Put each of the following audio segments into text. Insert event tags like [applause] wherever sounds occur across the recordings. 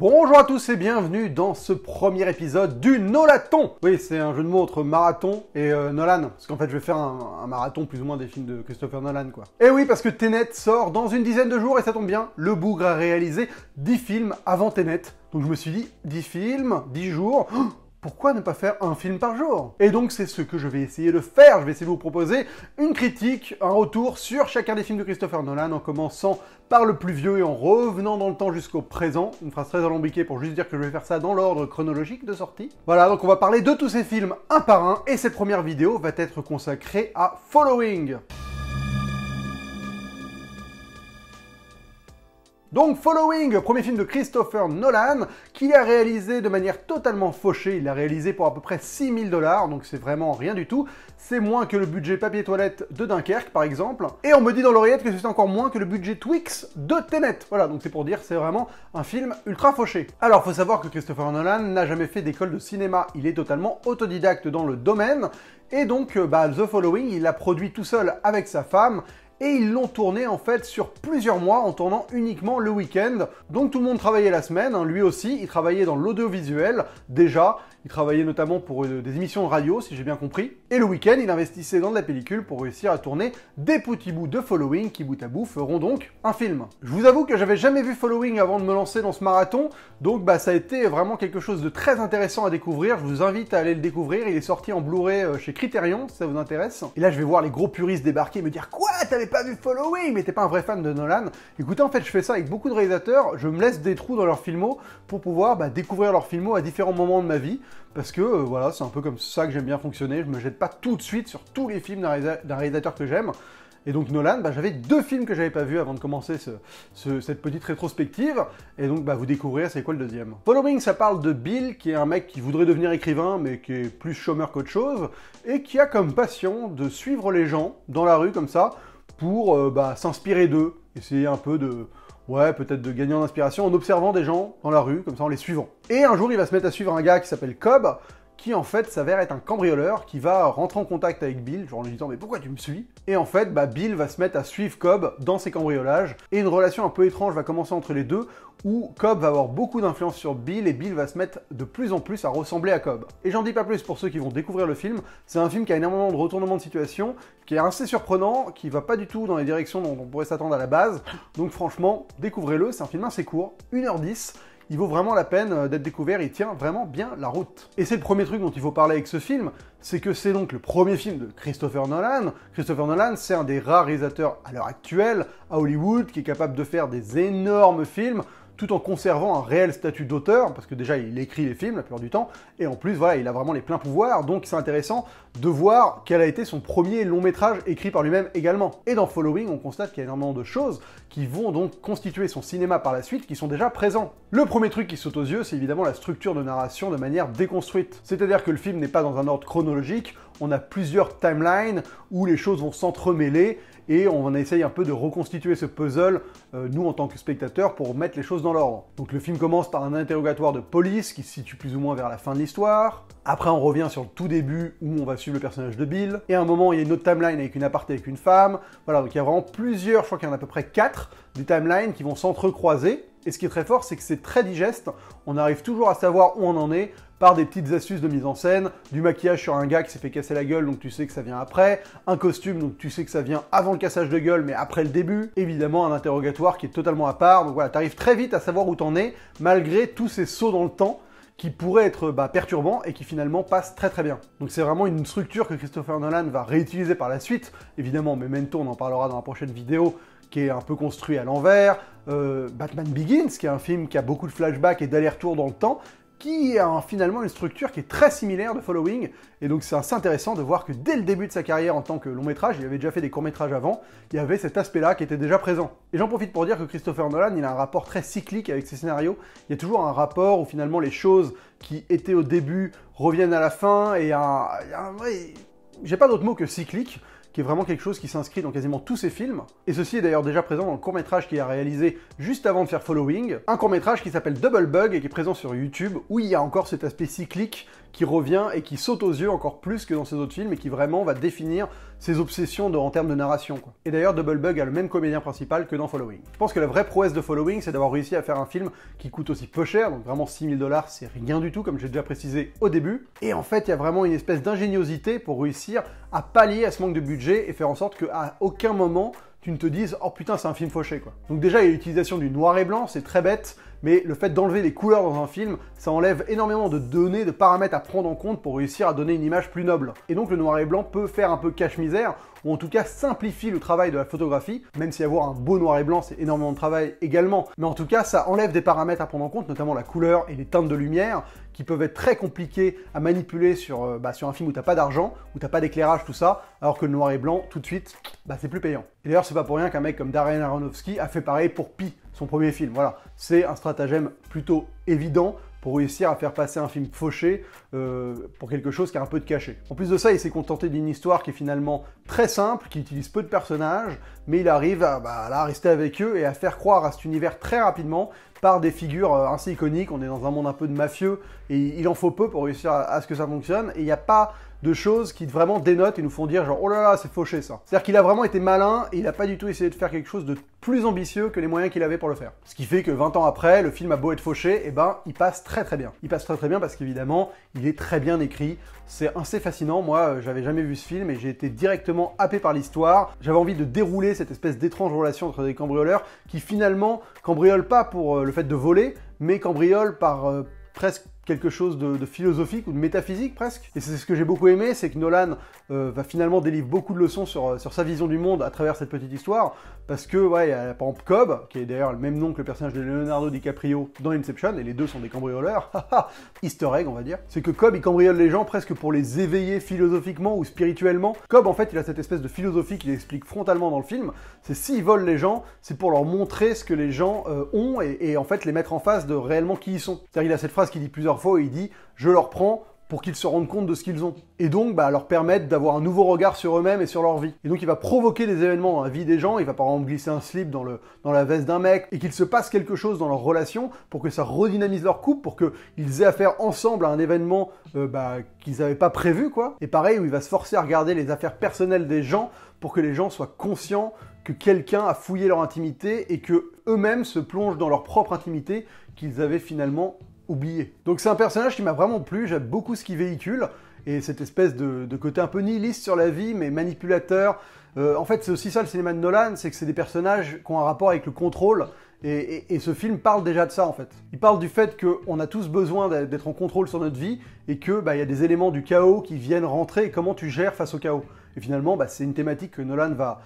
Bonjour à tous et bienvenue dans ce premier épisode du Nolaton Oui, c'est un jeu de mots entre marathon et euh, Nolan, parce qu'en fait je vais faire un, marathon plus ou moins des films de Christopher Nolan, quoi. Et eh oui, parce que Tenet sort dans une dizaine de jours, et ça tombe bien, le bougre a réalisé 10 films avant Tenet. Donc je me suis dit, 10 films, 10 jours, oh pourquoi ne pas faire un film par jour Et donc c'est ce que je vais essayer de faire, je vais essayer de vous proposer une critique, un retour sur chacun des films de Christopher Nolan en commençant par le plus vieux et en revenant dans le temps jusqu'au présent, une phrase très alambiquée pour juste dire que je vais faire ça dans l'ordre chronologique de sortie. Voilà, donc on va parler de tous ces films un par un et cette première vidéo va être consacrée à Following. Donc Following, premier film de Christopher Nolan, qu'il a réalisé de manière totalement fauchée, il l'a réalisé pour à peu près 6000 dollars, donc c'est vraiment rien du tout, c'est moins que le budget papier toilette de Dunkerque par exemple, et on me dit dans l'oreillette que c'est encore moins que le budget Twix de Tenet, voilà, donc c'est pour dire c'est vraiment un film ultra fauché. Alors faut savoir que Christopher Nolan n'a jamais fait d'école de cinéma, il est totalement autodidacte dans le domaine, et donc bah, The Following, il l'a produit tout seul avec sa femme, et ils l'ont tourné en fait sur plusieurs mois en tournant uniquement le week-end. Donc tout le monde travaillait la semaine, hein, lui aussi, il travaillait dans l'audiovisuel déjà, il travaillait notamment pour euh, des émissions de radio si j'ai bien compris, et le week-end il investissait dans de la pellicule pour réussir à tourner des petits bouts de following qui bout à bout feront donc un film. Je vous avoue que j'avais jamais vu following avant de me lancer dans ce marathon, donc bah ça a été vraiment quelque chose de très intéressant à découvrir, je vous invite à aller le découvrir, il est sorti en Blu-ray euh, chez Criterion si ça vous intéresse. Et là je vais voir les gros puristes débarquer et me dire quoi t'avais pas vu following, mais t'es pas un vrai fan de Nolan. Écoutez, en fait, je fais ça avec beaucoup de réalisateurs. Je me laisse des trous dans leurs filmo pour pouvoir bah, découvrir leurs filmos à différents moments de ma vie. Parce que euh, voilà, c'est un peu comme ça que j'aime bien fonctionner. Je me jette pas tout de suite sur tous les films d'un réalisateur que j'aime. Et donc Nolan, bah, j'avais deux films que j'avais pas vus avant de commencer cette petite rétrospective. Et donc bah, vous découvrirez c'est quoi le deuxième. Following, ça parle de Bill, qui est un mec qui voudrait devenir écrivain, mais qui est plus chômeur qu'autre chose, et qui a comme passion de suivre les gens dans la rue comme ça, pour euh, bah, s'inspirer d'eux, essayer un peu de, ouais, peut-être de gagner en inspiration en observant des gens dans la rue, comme ça en les suivant. Et un jour, il va se mettre à suivre un gars qui s'appelle Cobb, qui en fait s'avère être un cambrioleur qui va rentrer en contact avec Bill, genre en lui disant mais pourquoi tu me suis Et en fait, bah, Bill va se mettre à suivre Cobb dans ses cambriolages, et une relation un peu étrange va commencer entre les deux, où Cobb va avoir beaucoup d'influence sur Bill, et Bill va se mettre de plus en plus à ressembler à Cobb. Et j'en dis pas plus pour ceux qui vont découvrir le film, c'est un film qui a énormément de retournements de situation, qui est assez surprenant, qui va pas du tout dans les directions dont on pourrait s'attendre à la base, donc franchement, découvrez-le, c'est un film assez court, 1h10, il vaut vraiment la peine euh, d'être découvert, il tient vraiment bien la route. Et c'est le premier truc dont il faut parler avec ce film, c'est que c'est donc le premier film de Christopher Nolan. Christopher Nolan, c'est un des rares réalisateurs à l'heure actuelle à Hollywood qui est capable de faire des énormes films tout en conservant un réel statut d'auteur, parce que déjà il écrit les films la plupart du temps, et en plus voilà, il a vraiment les pleins pouvoirs, donc c'est intéressant de voir quel a été son premier long métrage écrit par lui-même également. Et dans Following, on constate qu'il y a énormément de choses qui vont donc constituer son cinéma par la suite, qui sont déjà présents. Le premier truc qui saute aux yeux, c'est évidemment la structure de narration de manière déconstruite. C'est-à-dire que le film n'est pas dans un ordre chronologique, on a plusieurs timelines où les choses vont s'entremêler et on essaye un peu de reconstituer ce puzzle, euh, nous en tant que spectateurs, pour mettre les choses dans l'ordre. Donc le film commence par un interrogatoire de police qui se situe plus ou moins vers la fin de l'histoire. Après on revient sur le tout début où on va suivre le personnage de Bill. Et à un moment il y a une autre timeline avec une aparté avec une femme. Voilà, donc il y a vraiment plusieurs, je crois qu'il y en a à peu près quatre, des timelines qui vont s'entrecroiser. Et ce qui est très fort, c'est que c'est très digeste. On arrive toujours à savoir où on en est, par des petites astuces de mise en scène, du maquillage sur un gars qui s'est fait casser la gueule, donc tu sais que ça vient après, un costume, donc tu sais que ça vient avant le cassage de gueule, mais après le début, évidemment un interrogatoire qui est totalement à part, donc voilà, t'arrives très vite à savoir où t'en es, malgré tous ces sauts dans le temps qui pourraient être bah, perturbants, et qui finalement passent très très bien. Donc c'est vraiment une structure que Christopher Nolan va réutiliser par la suite. Évidemment, mais Memento, on en parlera dans la prochaine vidéo, qui est un peu construit à l'envers. Euh, Batman Begins, qui est un film qui a beaucoup de flashbacks et d'aller-retour dans le temps, qui a finalement une structure qui est très similaire de Following. Et donc c'est assez intéressant de voir que dès le début de sa carrière en tant que long métrage, il avait déjà fait des courts métrages avant, il y avait cet aspect-là qui était déjà présent. Et j'en profite pour dire que Christopher Nolan, il a un rapport très cyclique avec ses scénarios. Il y a toujours un rapport où finalement les choses qui étaient au début reviennent à la fin et un... un... J'ai pas d'autre mot que cyclique qui est vraiment quelque chose qui s'inscrit dans quasiment tous ses films. Et ceci est d'ailleurs déjà présent dans le court-métrage qu'il a réalisé juste avant de faire Following, un court-métrage qui s'appelle Double Bug et qui est présent sur YouTube, où il y a encore cet aspect cyclique qui revient et qui saute aux yeux encore plus que dans ses autres films et qui vraiment va définir ses obsessions en termes de narration. Et d'ailleurs, Double Bug a le même comédien principal que dans Following. Je pense que la vraie prouesse de Following, c'est d'avoir réussi à faire un film qui coûte aussi peu cher, donc vraiment 6000 dollars, c'est rien du tout, comme j'ai déjà précisé au début. Et en fait, il y a vraiment une espèce d'ingéniosité pour réussir à pallier à ce manque de budget et faire en sorte qu'à aucun moment tu ne te dises oh putain c'est un film fauché quoi. Donc déjà il y a l'utilisation du noir et blanc, c'est très bête, mais le fait d'enlever les couleurs dans un film, ça enlève énormément de données, de paramètres à prendre en compte pour réussir à donner une image plus noble. Et donc le noir et blanc peut faire un peu cache-misère, ou en tout cas simplifie le travail de la photographie, même si avoir un beau noir et blanc c'est énormément de travail également, mais en tout cas ça enlève des paramètres à prendre en compte, notamment la couleur et les teintes de lumière, qui peuvent être très compliquées à manipuler sur, euh, bah, sur un film où t'as pas d'argent, où t'as pas d'éclairage, tout ça, alors que le noir et blanc, tout de suite, bah, c'est plus payant. Et d'ailleurs, c'est pas pour rien qu'un mec comme Darren Aronofsky a fait pareil pour Pi, son premier film. Voilà, c'est un stratagème plutôt évident pour réussir à faire passer un film fauché euh, pour quelque chose qui a un peu de cachet. En plus de ça, il s'est contenté d'une histoire qui est finalement très simple, qui utilise peu de personnages, mais il arrive à, bah, à rester avec eux et à faire croire à cet univers très rapidement par des figures euh, assez iconiques. On est dans un monde un peu de mafieux et il en faut peu pour réussir à, à ce que ça fonctionne. Et il n'y a pas de choses qui vraiment dénotent et nous font dire genre oh là là c'est fauché ça. C'est-à-dire qu'il a vraiment été malin et il n'a pas du tout essayé de faire quelque chose de plus ambitieux que les moyens qu'il avait pour le faire. Ce qui fait que 20 ans après, le film a beau être fauché, eh ben il passe très très bien. Il passe très très bien parce qu'évidemment il est très bien écrit. C'est assez fascinant. Moi euh, j'avais jamais vu ce film et j'ai été directement happé par l'histoire. J'avais envie de dérouler cette espèce d'étrange relation entre des cambrioleurs qui finalement cambriolent pas pour euh, le fait de voler, mais cambriolent par euh, presque quelque chose de, philosophique ou de métaphysique presque. Et c'est ce que j'ai beaucoup aimé, c'est que Nolan euh, va finalement délivrer beaucoup de leçons sur, euh, sur, sa vision du monde à travers cette petite histoire, parce que, ouais, il y par exemple Cobb, qui est d'ailleurs le même nom que le personnage de Leonardo DiCaprio dans Inception, et les deux sont des cambrioleurs, [laughs] easter egg on va dire, c'est que Cobb il cambriole les gens presque pour les éveiller philosophiquement ou spirituellement. Cobb en fait il a cette espèce de philosophie qu'il explique frontalement dans le film, c'est s'il vole les gens, c'est pour leur montrer ce que les gens euh, ont et, en fait les mettre en face de réellement qui ils sont. C'est-à-dire il a cette phrase qui dit plusieurs et il dit je leur prends pour qu'ils se rendent compte de ce qu'ils ont. Et donc, bah, leur permettre d'avoir un nouveau regard sur eux-mêmes et sur leur vie. Et donc, il va provoquer des événements dans la vie des gens. Il va par exemple glisser un slip dans, le, dans la veste d'un mec et qu'il se passe quelque chose dans leur relation pour que ça redynamise leur couple, pour qu'ils aient affaire ensemble à un événement euh, bah, qu'ils n'avaient pas prévu, quoi. Et pareil, où il va se forcer à regarder les affaires personnelles des gens pour que les gens soient conscients que quelqu'un a fouillé leur intimité et que eux-mêmes se plongent dans leur propre intimité qu'ils avaient finalement donc c'est un personnage qui m'a vraiment plu, j'aime beaucoup ce qu'il véhicule, et cette espèce de, côté un peu nihiliste sur la vie, mais manipulateur. Euh, en fait, c'est aussi ça le cinéma de Nolan, c'est que c'est des personnages qui ont un rapport avec le contrôle, et, ce film parle déjà de ça en fait. Il parle du fait qu'on a tous besoin d'être en contrôle sur notre vie et que bah, y a des éléments du chaos qui viennent rentrer et comment tu gères face au chaos. Et finalement, bah, c'est une thématique que Nolan [laughs] va,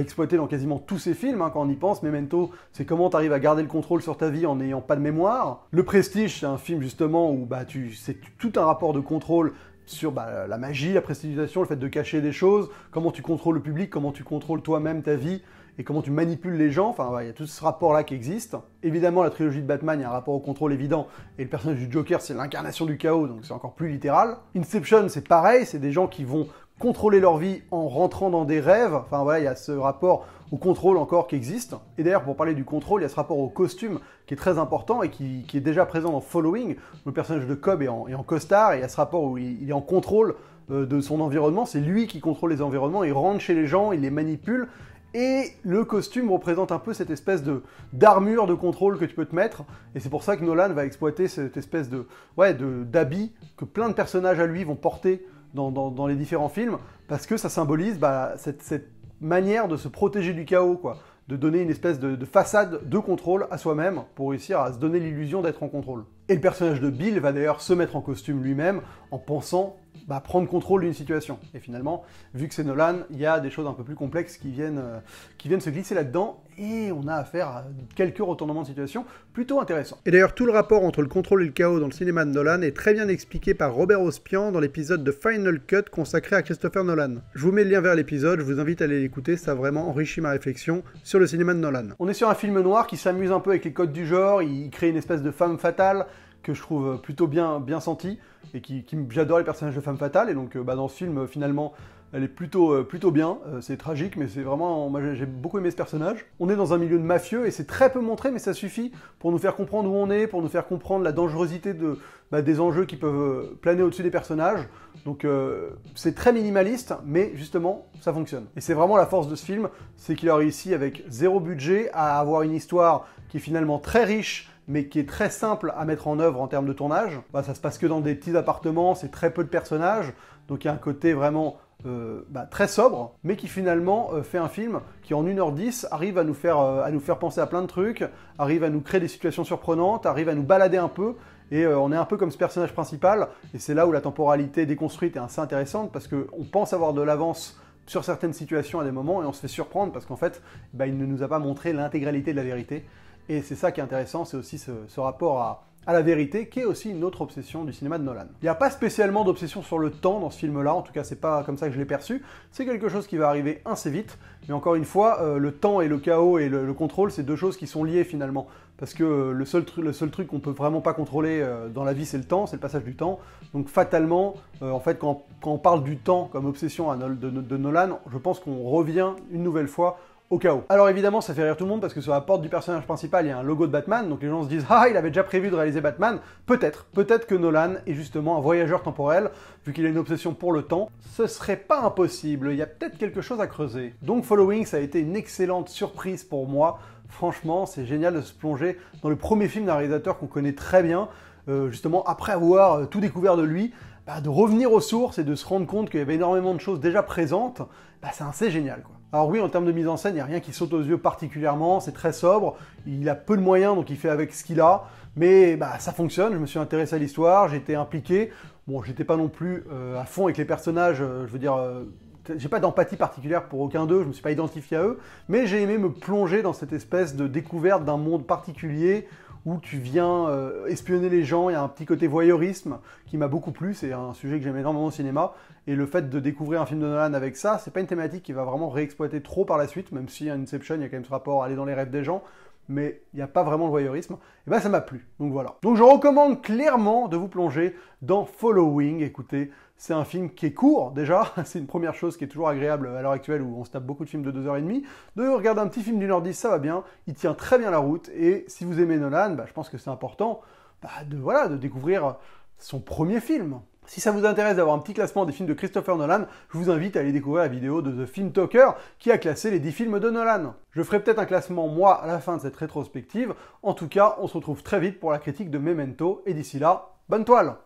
exploiter dans quasiment tous ses films, hein, quand on y pense. Memento, c'est comment tu arrives à garder le contrôle sur ta vie en n'ayant pas de mémoire. Le Prestige, c'est un film justement où bah, c'est tout un rapport de contrôle sur la magie, la prestidigitation, le fait de cacher des choses, comment tu contrôles le public, comment tu contrôles toi-même ta vie et comment tu manipules les gens. Enfin, il y a tout ce rapport-là qui existe. Évidemment, la trilogie de Batman, il y a un rapport au contrôle évident, et le personnage du Joker, c'est l'incarnation du chaos, donc c'est encore plus littéral. Inception, c'est pareil, c'est des gens qui vont contrôler leur vie en rentrant dans des rêves. Enfin, voilà, il y a ce rapport au contrôle encore qui existe. Et d'ailleurs, pour parler du contrôle, il y a ce rapport au costume qui est très important et qui, est déjà présent dans Following. Le personnage de Cobb est en, costard, et il y a ce rapport où il est en contrôle euh, de son environnement, c'est lui qui contrôle les environnements, il rentre chez les gens, il les manipule, et le costume représente un peu cette espèce de d'armure de contrôle que tu peux te mettre. Et c'est pour ça que Nolan va exploiter cette espèce de ouais d'habit que plein de personnages à lui vont porter dans, les différents films, parce que ça symbolise bah, cette, manière de se protéger du chaos, de donner une espèce de, de façade de contrôle à soi-même pour réussir à se donner l'illusion d'être en contrôle. Et le personnage de Bill va d'ailleurs se mettre en costume lui-même en pensant bah, prendre contrôle d'une situation. Et finalement, vu que c'est Nolan, il y a des choses un peu plus complexes qui viennent, euh, qui viennent se glisser là-dedans, et on a affaire à quelques retournements de situation plutôt intéressants. Et d'ailleurs, tout le rapport entre le contrôle et le chaos dans le cinéma de Nolan est très bien expliqué par Robert Ospian dans l'épisode de Final Cut consacré à Christopher Nolan. Je vous mets le lien vers l'épisode, je vous invite à aller l'écouter, ça vraiment enrichit ma réflexion sur le cinéma de Nolan. On est sur un film noir qui s'amuse un peu avec les codes du genre, il crée une espèce de femme fatale, que je trouve plutôt bien, bien senti et qui, j'adore les personnages de femmes fatales et donc euh, bah, dans ce film euh, finalement elle est plutôt, euh, plutôt bien, c'est tragique mais c'est vraiment, moi j'ai beaucoup aimé ce personnage. On est dans un milieu de mafieux et c'est très peu montré mais ça suffit pour nous faire comprendre où on est, pour nous faire comprendre la dangerosité de, bah, des enjeux qui peuvent planer au-dessus des personnages. Donc c'est très minimaliste, mais justement, ça fonctionne. Et c'est vraiment la force de ce film, c'est qu'il a réussi avec zéro budget à avoir une histoire qui est finalement très riche, mais qui est très simple à mettre en œuvre en termes de tournage. Bah, ça se passe que dans des petits appartements, c'est très peu de personnages, donc il y a un côté vraiment euh, bah, très sobre, mais qui finalement euh, fait un film qui en 1h10 arrive à nous, faire, euh, à nous faire penser à plein de trucs, arrive à nous créer des situations surprenantes, arrive à nous balader un peu, et on est un peu comme ce personnage principal, et c'est là où la temporalité déconstruite est assez intéressante, parce qu'on pense avoir de l'avance sur certaines situations à des moments, et on se fait surprendre, parce qu'en fait, bah, il ne nous a pas montré l'intégralité de la vérité. Et c'est ça qui est intéressant, c'est aussi ce, rapport à, la vérité, qui est aussi une autre obsession du cinéma de Nolan. Il n'y a pas spécialement d'obsession sur le temps dans ce film-là, en tout cas c'est pas comme ça que je l'ai perçu, c'est quelque chose qui va arriver assez vite, mais encore une fois, euh, le temps et le chaos et le, contrôle, c'est deux choses qui sont liées finalement, parce que euh, le, seul le seul truc qu'on peut vraiment pas contrôler euh, dans la vie, c'est le temps, c'est le passage du temps, donc fatalement, en fait, quand, on parle du temps comme obsession de Nolan, je pense qu'on revient une nouvelle fois au cas où. Alors évidemment, ça fait rire tout le monde parce que sur la porte du personnage principal, il y a un logo de Batman, donc les gens se disent Ah, il avait déjà prévu de réaliser Batman. Peut-être, peut-être que Nolan est justement un voyageur temporel, vu qu'il a une obsession pour le temps. Ce serait pas impossible, il y a peut-être quelque chose à creuser. Donc Following, ça a été une excellente surprise pour moi. Franchement, c'est génial de se plonger dans le premier film d'un réalisateur qu'on connaît très bien, euh, justement après avoir euh, tout découvert de lui, bah, de revenir aux sources et de se rendre compte qu'il y avait énormément de choses déjà présentes, bah, c'est assez génial. Quoi. Alors oui, en termes de mise en scène, il n'y a rien qui saute aux yeux particulièrement, c'est très sobre, il a peu de moyens, donc il fait avec ce qu'il a, mais bah, ça fonctionne, je me suis intéressé à l'histoire, j'ai été impliqué, bon, j'étais pas non plus euh, à fond avec les personnages, euh, je veux dire... Euh, j'ai pas d'empathie particulière pour aucun d'eux, je me suis pas identifié à eux, mais j'ai aimé me plonger dans cette espèce de découverte d'un monde particulier où tu viens euh, espionner les gens. Il y a un petit côté voyeurisme qui m'a beaucoup plu. C'est un sujet que j'aimais énormément au cinéma. Et le fait de découvrir un film de Nolan avec ça, c'est pas une thématique qui va vraiment réexploiter trop par la suite, même si à Inception, il y a quand même ce rapport aller dans les rêves des gens. Mais il n'y a pas vraiment le voyeurisme. Et ben ça m'a plu. Donc voilà. Donc je recommande clairement de vous plonger dans Following. Écoutez, c'est un film qui est court déjà, [laughs] c'est une première chose qui est toujours agréable à l'heure actuelle où on se tape beaucoup de films de 2h30. De regarder un petit film d'une heure 10, ça va bien, il tient très bien la route et si vous aimez Nolan, bah, je pense que c'est important bah, de, voilà, de découvrir son premier film. Si ça vous intéresse d'avoir un petit classement des films de Christopher Nolan, je vous invite à aller découvrir la vidéo de The Film Talker qui a classé les 10 films de Nolan. Je ferai peut-être un classement moi à la fin de cette rétrospective. En tout cas, on se retrouve très vite pour la critique de Memento et d'ici là, bonne toile